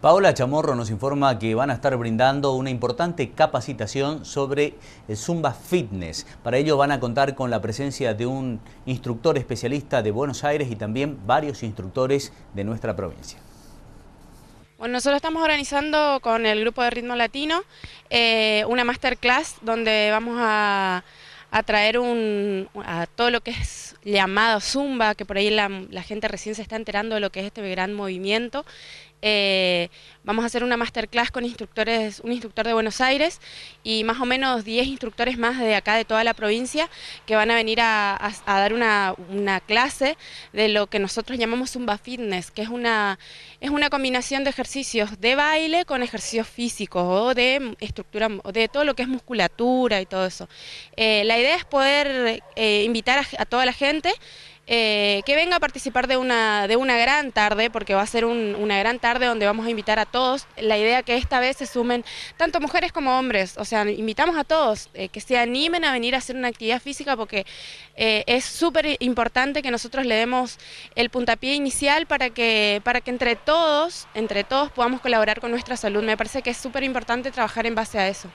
Paola Chamorro nos informa que van a estar brindando una importante capacitación sobre el Zumba Fitness. Para ello van a contar con la presencia de un instructor especialista de Buenos Aires y también varios instructores de nuestra provincia. Bueno, nosotros estamos organizando con el grupo de Ritmo Latino eh, una masterclass donde vamos a, traer un, a todo lo que es llamado Zumba, que por ahí la, la gente recién se está enterando de lo que es este gran movimiento eh, vamos a hacer una masterclass con instructores, un instructor de Buenos Aires y más o menos 10 instructores más de acá de toda la provincia que van a venir a, dar una, clase de lo que nosotros llamamos Zumba Fitness, que es una, es una combinación de ejercicios de baile con ejercicios físicos o de estructura, de todo lo que es musculatura y todo eso. Eh, la idea es poder eh, invitar a toda la gente eh, que venga a participar de una, de una gran tarde, porque va a ser una gran tarde donde vamos a invitar a todos. La idea que esta vez se sumen tanto mujeres como hombres, o sea, invitamos a todos eh, que se animen a venir a hacer una actividad física porque eh, es súper importante que nosotros le demos el puntapié inicial para que, para que entre todos, entre todos podamos colaborar con nuestra salud. Me parece que es súper importante trabajar en base a eso.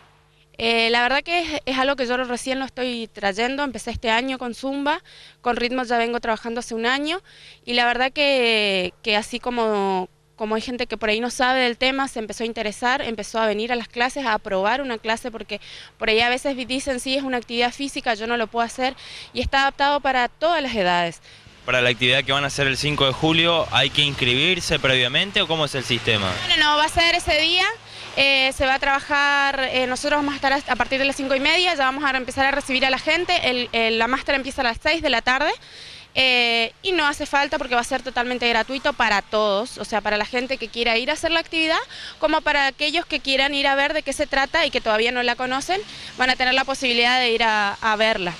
Eh, la verdad que es, algo que yo recién lo estoy trayendo, empecé este año con Zumba, con ritmos ya vengo trabajando hace un año y la verdad que, que así como, como hay gente que por ahí no sabe del tema, se empezó a interesar, empezó a venir a las clases, a probar una clase, porque por ahí a veces dicen, sí, es una actividad física, yo no lo puedo hacer, y está adaptado para todas las edades para la actividad que van a hacer el 5 de julio, ¿hay que inscribirse previamente o cómo es el sistema? Bueno, no, va a ser ese día, eh, se va a trabajar, eh, nosotros vamos a estar a, partir de las 5 y media, ya vamos a empezar a recibir a la gente, la máster empieza a las 6 de la tarde. Eh, y no hace falta porque va a ser totalmente gratuito para todos, o sea, para la gente que quiera ir a hacer la actividad, como para aquellos que quieran ir a ver de qué se trata y que todavía no la conocen, van a tener la posibilidad de ir a verla.